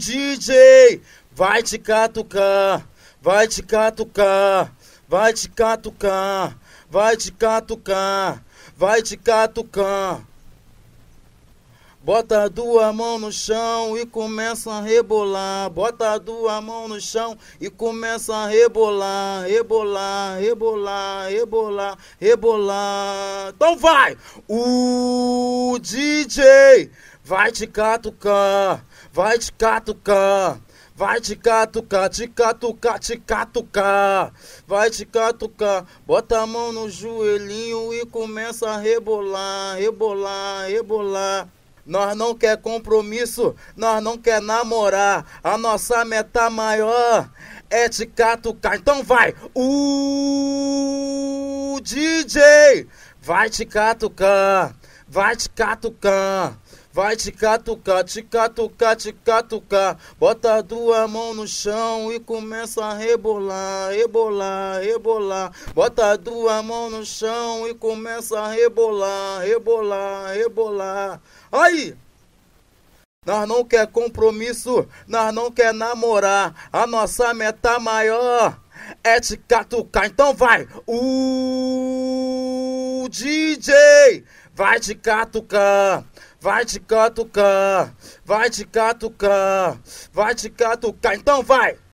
DJ vai te catucar, vai te catucar, vai te catucar, vai te catucar, vai te catucar. Bota duas mãos no chão e começa a rebolar. Bota duas mãos no chão e começa a rebolar, rebolar, rebolar, rebolar, rebolar. Então vai! O DJ Vai te catucar, vai te catucar. Vai te catucar, te catucar, te catucar. Vai te catucar. Bota a mão no joelhinho e começa a rebolar, rebolar, rebolar. Nós não quer compromisso, nós não quer namorar. A nossa meta maior é te catucar. Então vai, o DJ vai te catucar, vai te catucar. Vai te catucar, te catucar, te catucar. Bota a tua mão no chão e começa a rebolar, rebolar, rebolar. Bota a tua mão no chão e começa a rebolar, rebolar, rebolar. Aí! Nós não quer compromisso, nós não quer namorar. A nossa meta maior é te catucar. Então vai! Uh! o DJ vai te catucar, vai te catucar, vai te catucar, vai te catucar. Então vai!